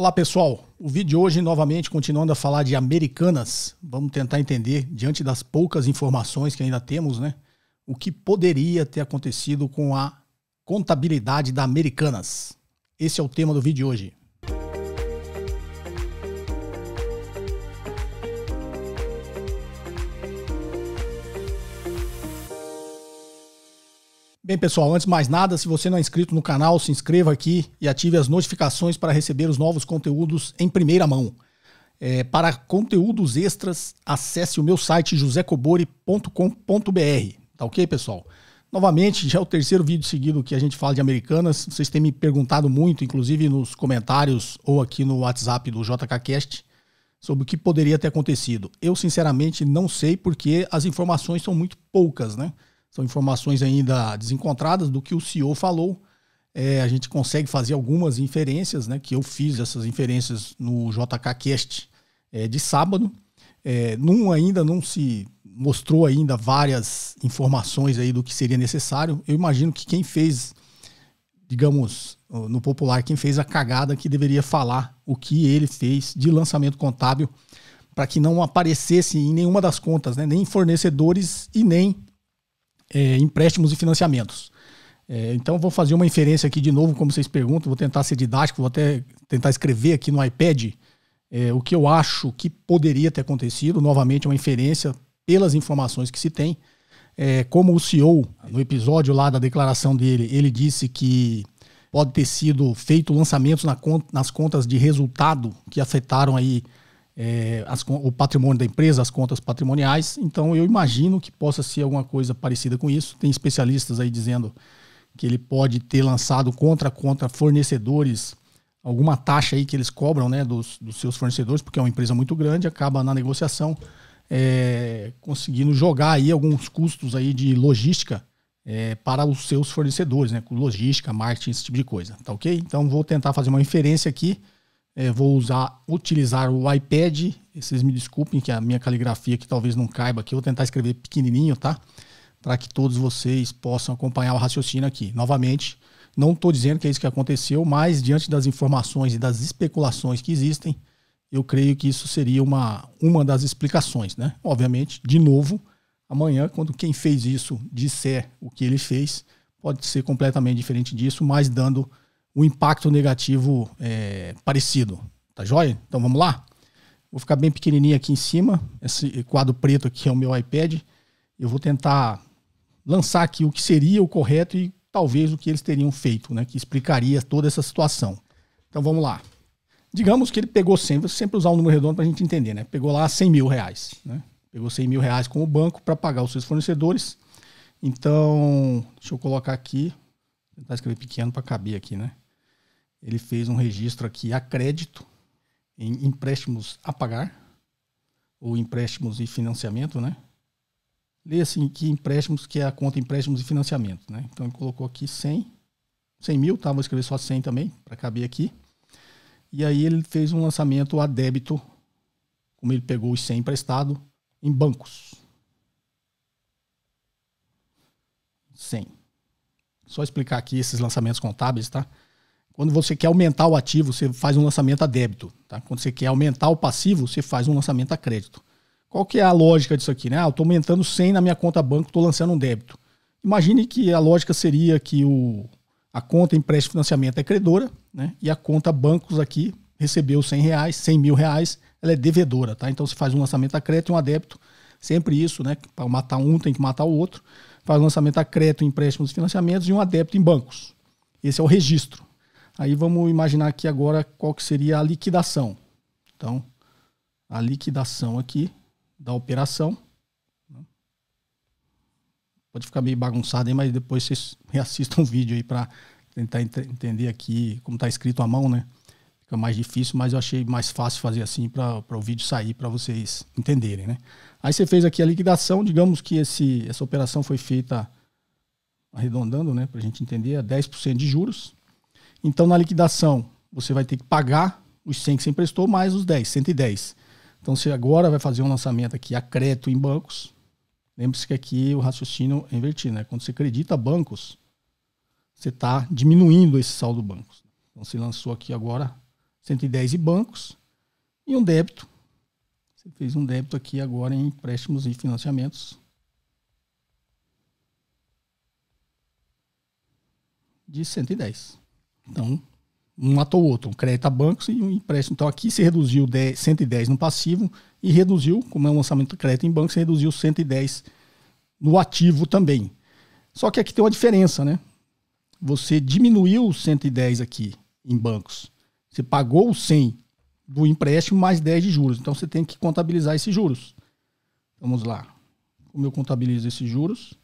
Olá pessoal, o vídeo de hoje novamente continuando a falar de Americanas, vamos tentar entender diante das poucas informações que ainda temos, né, o que poderia ter acontecido com a contabilidade da Americanas. Esse é o tema do vídeo de hoje. Bem, pessoal, antes de mais nada, se você não é inscrito no canal, se inscreva aqui e ative as notificações para receber os novos conteúdos em primeira mão. É, para conteúdos extras, acesse o meu site josecobori.com.br. Tá ok, pessoal? Novamente, já é o terceiro vídeo seguido que a gente fala de Americanas. Vocês têm me perguntado muito, inclusive nos comentários ou aqui no WhatsApp do JKCast, sobre o que poderia ter acontecido. Eu, sinceramente, não sei porque as informações são muito poucas, né? São informações ainda desencontradas do que o CEO falou. É, a gente consegue fazer algumas inferências, né? Que eu fiz essas inferências no JKCast é, de sábado. É, ainda não se mostrou ainda várias informações aí do que seria necessário. Eu imagino que quem fez, digamos, no popular, quem fez a cagada que deveria falar o que ele fez de lançamento contábil para que não aparecesse em nenhuma das contas, né? nem fornecedores e nem é, empréstimos e financiamentos. É, então vou fazer uma inferência aqui de novo, como vocês perguntam, vou tentar ser didático, vou até tentar escrever aqui no iPad é, o que eu acho que poderia ter acontecido, novamente uma inferência pelas informações que se tem. É, como o CEO, no episódio lá da declaração dele, ele disse que pode ter sido feito lançamentos na nas contas de resultado que afetaram aí é, as, o patrimônio da empresa, as contas patrimoniais. Então, eu imagino que possa ser alguma coisa parecida com isso. Tem especialistas aí dizendo que ele pode ter lançado contra contra fornecedores alguma taxa aí que eles cobram né, dos, dos seus fornecedores, porque é uma empresa muito grande, acaba na negociação é, conseguindo jogar aí alguns custos aí de logística é, para os seus fornecedores, né, com logística, marketing, esse tipo de coisa, tá ok? Então, vou tentar fazer uma inferência aqui é, vou usar, utilizar o iPad. Vocês me desculpem que a minha caligrafia aqui talvez não caiba aqui. Eu vou tentar escrever pequenininho, tá? Para que todos vocês possam acompanhar o raciocínio aqui. Novamente, não estou dizendo que é isso que aconteceu, mas diante das informações e das especulações que existem, eu creio que isso seria uma, uma das explicações, né? Obviamente, de novo, amanhã, quando quem fez isso disser o que ele fez, pode ser completamente diferente disso, mas dando o impacto negativo é, parecido. Tá joia? Então vamos lá? Vou ficar bem pequenininho aqui em cima. Esse quadro preto aqui é o meu iPad. Eu vou tentar lançar aqui o que seria o correto e talvez o que eles teriam feito, né? Que explicaria toda essa situação. Então vamos lá. Digamos que ele pegou 100, vou sempre usar um número redondo para a gente entender, né? Pegou lá 100 mil reais, né? Pegou 100 mil reais com o banco para pagar os seus fornecedores. Então, deixa eu colocar aqui, tentar escrever pequeno para caber aqui, né? ele fez um registro aqui a crédito em empréstimos a pagar ou empréstimos e financiamento, né? Lê assim que empréstimos que é a conta empréstimos e financiamento, né? Então ele colocou aqui 100, 100 mil, tá? Vou escrever só 100 também para caber aqui. E aí ele fez um lançamento a débito, como ele pegou os 100 emprestado em bancos. 100. Só explicar aqui esses lançamentos contábeis, tá? Quando você quer aumentar o ativo, você faz um lançamento a débito. Tá? Quando você quer aumentar o passivo, você faz um lançamento a crédito. Qual que é a lógica disso aqui? Né? Ah, eu estou aumentando 100 na minha conta banco, estou lançando um débito. Imagine que a lógica seria que o, a conta empréstimo financiamento é credora né? e a conta bancos aqui recebeu 100 reais, 100 mil reais, ela é devedora. Tá? Então você faz um lançamento a crédito e um a débito. Sempre isso, né? Para matar um, tem que matar o outro. Faz um lançamento a crédito, empréstimos e financiamentos e um a débito em bancos. Esse é o registro. Aí vamos imaginar aqui agora qual que seria a liquidação. Então, a liquidação aqui da operação. Né? Pode ficar meio bagunçado aí, mas depois vocês reassistam o vídeo aí para tentar ent entender aqui como está escrito à mão, né? Fica mais difícil, mas eu achei mais fácil fazer assim para o vídeo sair para vocês entenderem, né? Aí você fez aqui a liquidação, digamos que esse, essa operação foi feita arredondando, né, para a gente entender, a 10% de juros. Então, na liquidação, você vai ter que pagar os 100 que você emprestou mais os 10, 110. Então, você agora vai fazer um lançamento aqui a crédito em bancos. Lembre-se que aqui o raciocínio é invertido, né? Quando você acredita bancos, você está diminuindo esse saldo bancos. Então, você lançou aqui agora 110 e bancos e um débito. Você fez um débito aqui agora em empréstimos e financiamentos. De 110. Então, um matou o outro, um crédito a bancos e um empréstimo. Então, aqui se reduziu 10, 110 no passivo e reduziu, como é um lançamento de crédito em banco, se reduziu 110 no ativo também. Só que aqui tem uma diferença, né? Você diminuiu os 110 aqui em bancos. Você pagou o 100 do empréstimo mais 10 de juros. Então, você tem que contabilizar esses juros. Vamos lá. Como eu contabilizo esses juros?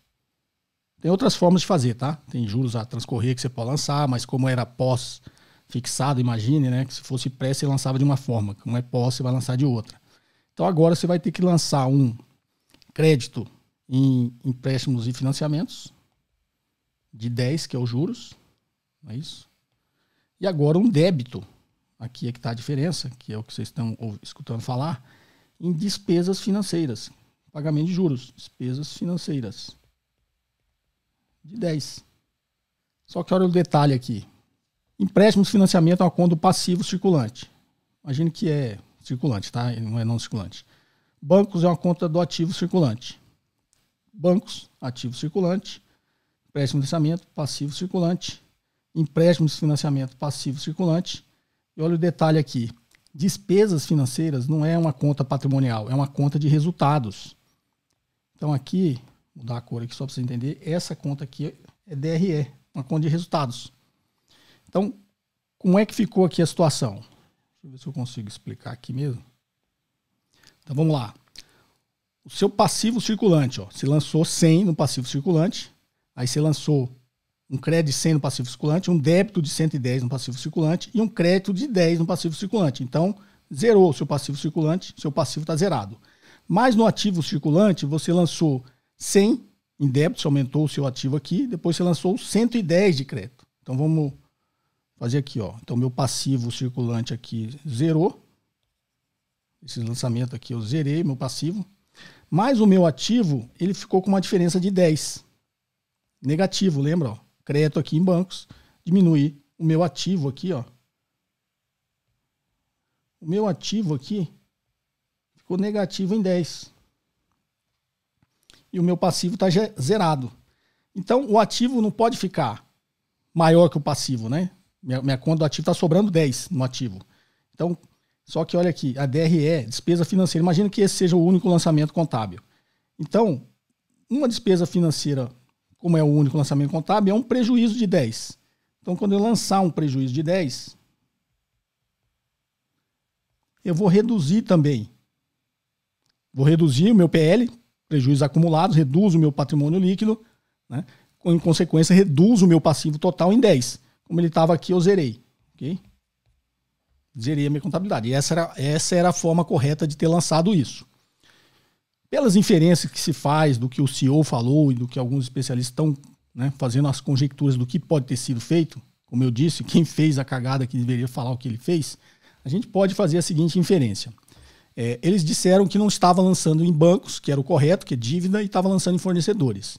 Tem outras formas de fazer, tá? Tem juros a transcorrer que você pode lançar, mas como era pós fixado, imagine, né? Que se fosse pré, você lançava de uma forma. Como é pós, você vai lançar de outra. Então agora você vai ter que lançar um crédito em empréstimos e financiamentos de 10, que é os juros, não é isso? E agora um débito, aqui é que está a diferença, que é o que vocês estão escutando falar, em despesas financeiras, pagamento de juros, despesas financeiras de 10. Só que olha o detalhe aqui. Empréstimos financiamento é uma conta do passivo circulante. Imagine que é circulante, tá? Não é não circulante. Bancos é uma conta do ativo circulante. Bancos, ativo circulante. Empréstimo de financiamento, passivo circulante. Empréstimos de financiamento, passivo circulante. E olha o detalhe aqui. Despesas financeiras não é uma conta patrimonial, é uma conta de resultados. Então aqui mudar a cor aqui só para você entender, essa conta aqui é DRE, uma conta de resultados. Então, como é que ficou aqui a situação? Deixa eu ver se eu consigo explicar aqui mesmo. Então vamos lá. O seu passivo circulante, ó, você lançou 100 no passivo circulante, aí você lançou um crédito de 100 no passivo circulante, um débito de 110 no passivo circulante e um crédito de 10 no passivo circulante. Então, zerou o seu passivo circulante, seu passivo está zerado. Mas no ativo circulante, você lançou 100 em você aumentou o seu ativo aqui, depois você lançou 110 de crédito. Então vamos fazer aqui, ó. Então meu passivo circulante aqui zerou. Esse lançamento aqui eu zerei meu passivo, mas o meu ativo, ele ficou com uma diferença de 10. Negativo, lembra, ó. Crédito aqui em bancos, diminui o meu ativo aqui, ó. O meu ativo aqui ficou negativo em 10 e o meu passivo está zerado. Então, o ativo não pode ficar maior que o passivo, né? Minha, minha conta do ativo está sobrando 10 no ativo. Então, só que olha aqui, a DRE, despesa financeira. Imagina que esse seja o único lançamento contábil. Então, uma despesa financeira, como é o único lançamento contábil, é um prejuízo de 10. Então, quando eu lançar um prejuízo de 10, eu vou reduzir também. Vou reduzir o meu PL prejuízos acumulados, reduzo o meu patrimônio líquido, né? em consequência, reduzo o meu passivo total em 10. Como ele estava aqui, eu zerei. Okay? Zerei a minha contabilidade. E essa era, essa era a forma correta de ter lançado isso. Pelas inferências que se faz do que o CEO falou e do que alguns especialistas estão né, fazendo as conjecturas do que pode ter sido feito, como eu disse, quem fez a cagada que deveria falar o que ele fez, a gente pode fazer a seguinte inferência. É, eles disseram que não estava lançando em bancos, que era o correto, que é dívida, e estava lançando em fornecedores.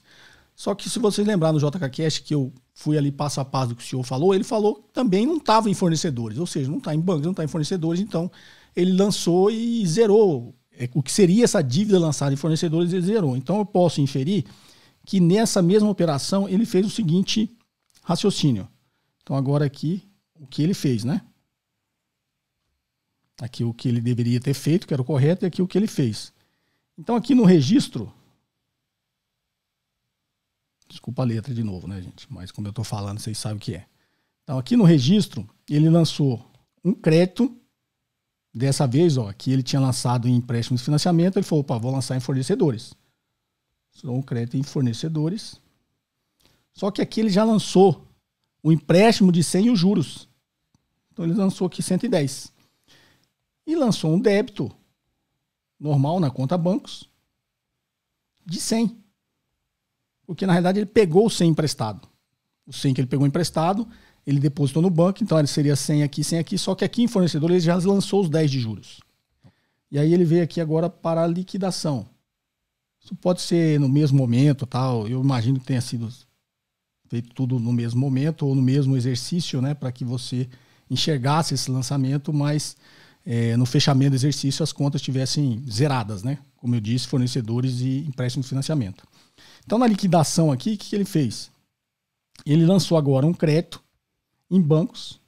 Só que se vocês lembrar no JKCast que eu fui ali passo a passo do que o senhor falou, ele falou que também não estava em fornecedores, ou seja, não está em bancos, não está em fornecedores, então ele lançou e zerou. É, o que seria essa dívida lançada em fornecedores, ele zerou. Então eu posso inferir que nessa mesma operação ele fez o seguinte raciocínio. Então agora aqui, o que ele fez, né? aquilo que ele deveria ter feito, que era o correto, e aqui o que ele fez. Então, aqui no registro. Desculpa a letra de novo, né, gente? Mas como eu estou falando, vocês sabem o que é. Então, aqui no registro, ele lançou um crédito. Dessa vez, ó, aqui ele tinha lançado em empréstimos de financiamento, ele falou: opa, vou lançar em fornecedores. Lançou um crédito em fornecedores. Só que aqui ele já lançou o empréstimo de 100 e os juros. Então ele lançou aqui 110 e lançou um débito normal na conta bancos de 100. Porque na realidade ele pegou o 100 emprestado. O 100 que ele pegou emprestado, ele depositou no banco, então ele seria 100 aqui, 100 aqui, só que aqui em fornecedor ele já lançou os 10 de juros. E aí ele veio aqui agora para a liquidação. Isso pode ser no mesmo momento, tal. Eu imagino que tenha sido feito tudo no mesmo momento ou no mesmo exercício, né, para que você enxergasse esse lançamento, mas é, no fechamento do exercício as contas estivessem zeradas, né? Como eu disse, fornecedores e empréstimo de financiamento. Então, na liquidação aqui, o que, que ele fez? Ele lançou agora um crédito em bancos.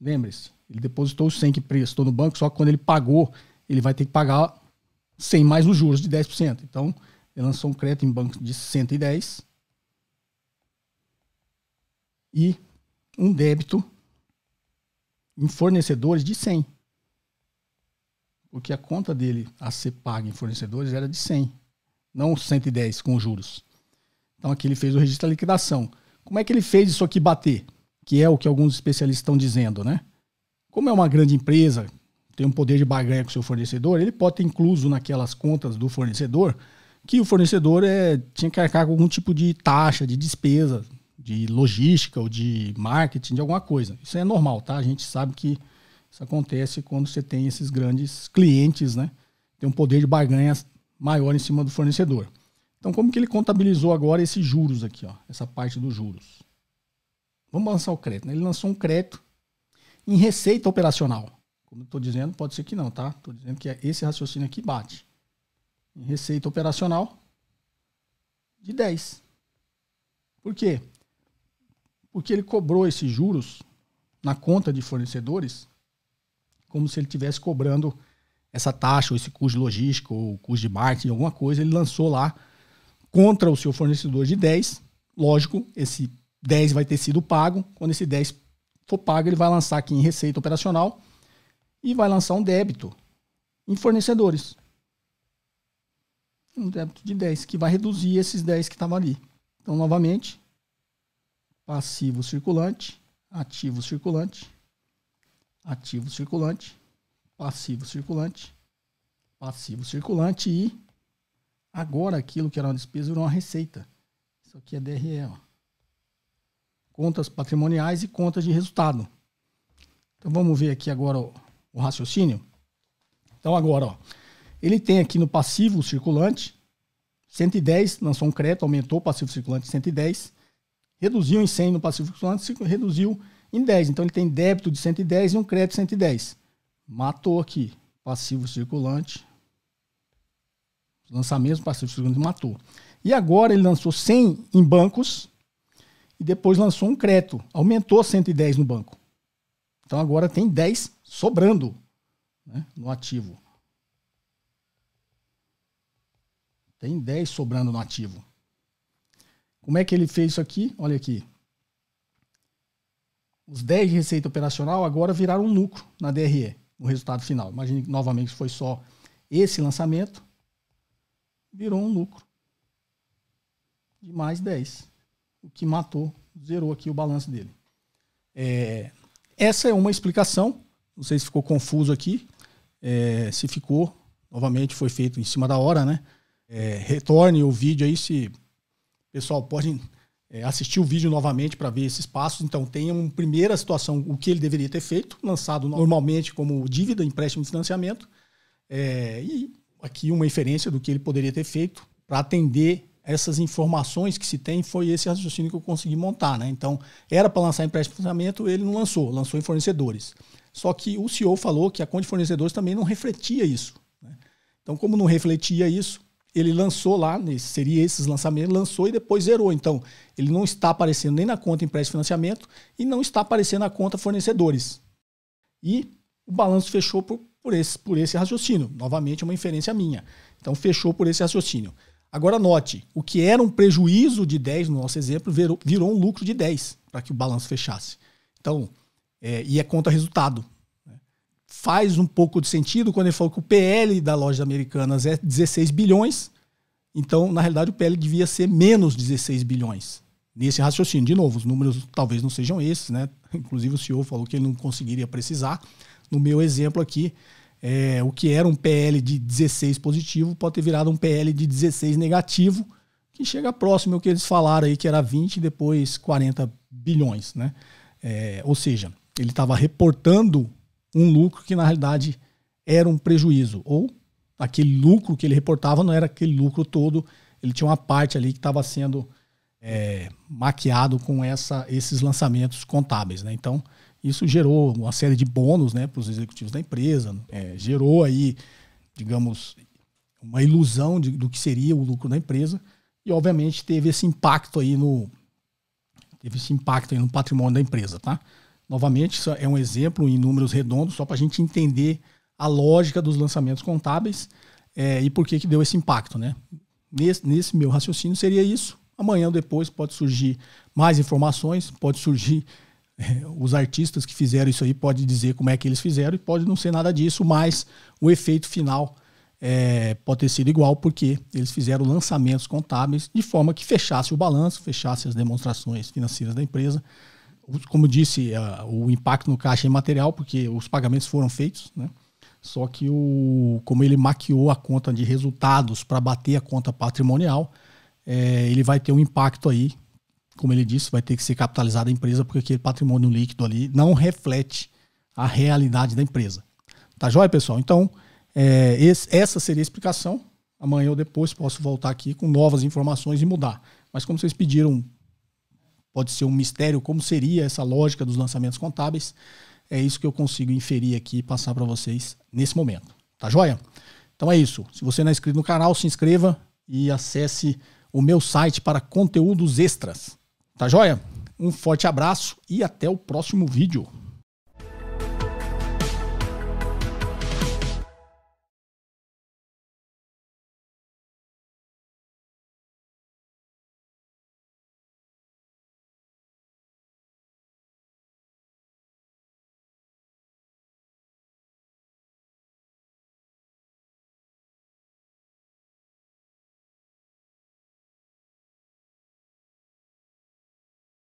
Lembre-se, ele depositou os 100 que prestou no banco, só que quando ele pagou, ele vai ter que pagar 100 mais os juros de 10%. Então, ele lançou um crédito em banco de 110 e um débito em fornecedores de 100. Porque a conta dele a ser paga em fornecedores era de 100, não 110 com juros. Então aqui ele fez o registro da liquidação. Como é que ele fez isso aqui bater? Que é o que alguns especialistas estão dizendo, né? Como é uma grande empresa, tem um poder de barganha com seu fornecedor, ele pode ter incluso naquelas contas do fornecedor que o fornecedor é, tinha que arcar com algum tipo de taxa, de despesa, de logística ou de marketing, de alguma coisa. Isso é normal, tá? A gente sabe que isso acontece quando você tem esses grandes clientes, né? Tem um poder de barganha maior em cima do fornecedor. Então, como que ele contabilizou agora esses juros aqui, ó? Essa parte dos juros. Vamos lançar o crédito, né? Ele lançou um crédito em receita operacional. Como eu estou dizendo, pode ser que não, tá? Estou dizendo que é esse raciocínio aqui bate. Em receita operacional de 10. Por quê? porque ele cobrou esses juros na conta de fornecedores como se ele tivesse cobrando essa taxa, ou esse custo logístico, ou custo de marketing, alguma coisa. Ele lançou lá contra o seu fornecedor de 10. Lógico, esse 10 vai ter sido pago. Quando esse 10 for pago, ele vai lançar aqui em receita operacional e vai lançar um débito em fornecedores. Um débito de 10, que vai reduzir esses 10 que estavam ali. Então, novamente, passivo circulante, ativo circulante, ativo circulante, passivo circulante, passivo circulante e agora aquilo que era uma despesa virou uma receita. Isso aqui é DRE. Ó. Contas patrimoniais e contas de resultado. Então vamos ver aqui agora ó, o, raciocínio. Então agora, ó, ele tem aqui no passivo circulante 110, lançou um crédito, aumentou o passivo circulante 110 reduziu em 100 no passivo flutuante, reduziu em 10. Então ele tem débito de 110 e um crédito de 110. Matou aqui. Passivo circulante. Lançamento do passivo circulante, matou. E agora ele lançou 100 em bancos e depois lançou um crédito. Aumentou 110 no banco. Então agora tem 10 sobrando né, no ativo. Tem 10 sobrando no ativo. Como é que ele fez isso aqui? Olha aqui. Os 10 de receita operacional agora viraram um lucro na DRE, no resultado final. Imagine que novamente foi só esse lançamento, virou um lucro de mais 10, o que matou, zerou aqui o balanço dele. É, essa é uma explicação, não sei se ficou confuso aqui, é, se ficou, novamente foi feito em cima da hora, né? É, retorne o vídeo aí se pessoal podem é, assistir o vídeo novamente para ver esses passos. Então, tem uma primeira situação, o que ele deveria ter feito, lançado normalmente como dívida, empréstimo e financiamento, é, e aqui uma inferência do que ele poderia ter feito para atender essas informações que se tem. Foi esse raciocínio que eu consegui montar. Né? Então, era para lançar empréstimo e financiamento, ele não lançou, lançou em fornecedores. Só que o CEO falou que a conta de fornecedores também não refletia isso. Né? Então, como não refletia isso, ele lançou lá, seria esses lançamentos, lançou e depois zerou. Então, ele não está aparecendo nem na conta empréstimo financiamento e não está aparecendo na conta fornecedores. E o balanço fechou por, por, esse, por esse raciocínio. Novamente, é uma inferência minha. Então, fechou por esse raciocínio. Agora, note: o que era um prejuízo de 10 no nosso exemplo virou, virou um lucro de 10 para que o balanço fechasse. Então, é, e é conta resultado faz um pouco de sentido quando ele falou que o PL da loja Americanas é 16 bilhões. Então, na realidade, o PL devia ser menos 16 bilhões. Nesse raciocínio, de novo, os números talvez não sejam esses, né? Inclusive o senhor falou que ele não conseguiria precisar. No meu exemplo aqui, é, o que era um PL de 16 positivo pode ter virado um PL de 16 negativo, que chega próximo ao que eles falaram aí, que era 20 e depois 40 bilhões, né? É, ou seja, ele estava reportando um lucro que na realidade era um prejuízo, ou aquele lucro que ele reportava não era aquele lucro todo, ele tinha uma parte ali que estava sendo é, maquiado com essa, esses lançamentos contábeis. Né? Então, isso gerou uma série de bônus né, para os executivos da empresa, é, gerou aí, digamos, uma ilusão de, do que seria o lucro da empresa, e obviamente teve esse impacto aí no teve esse impacto aí no patrimônio da empresa, tá? Novamente, isso é um exemplo em números redondos, só para a gente entender a lógica dos lançamentos contábeis é, e por que, que deu esse impacto. Né? Nesse, nesse meu raciocínio seria isso. Amanhã ou depois pode surgir mais informações, pode surgir é, os artistas que fizeram isso aí, pode dizer como é que eles fizeram e pode não ser nada disso, mas o efeito final é, pode ter sido igual, porque eles fizeram lançamentos contábeis de forma que fechasse o balanço, fechasse as demonstrações financeiras da empresa como disse, a, o impacto no caixa é imaterial, porque os pagamentos foram feitos, né? Só que o, como ele maquiou a conta de resultados para bater a conta patrimonial, é, ele vai ter um impacto aí, como ele disse, vai ter que ser capitalizada a empresa, porque aquele patrimônio líquido ali não reflete a realidade da empresa. Tá joia, pessoal? Então, é, esse, essa seria a explicação. Amanhã ou depois posso voltar aqui com novas informações e mudar. Mas como vocês pediram pode ser um mistério como seria essa lógica dos lançamentos contábeis. É isso que eu consigo inferir aqui e passar para vocês nesse momento. Tá joia? Então é isso. Se você não é inscrito no canal, se inscreva e acesse o meu site para conteúdos extras. Tá joia? Um forte abraço e até o próximo vídeo.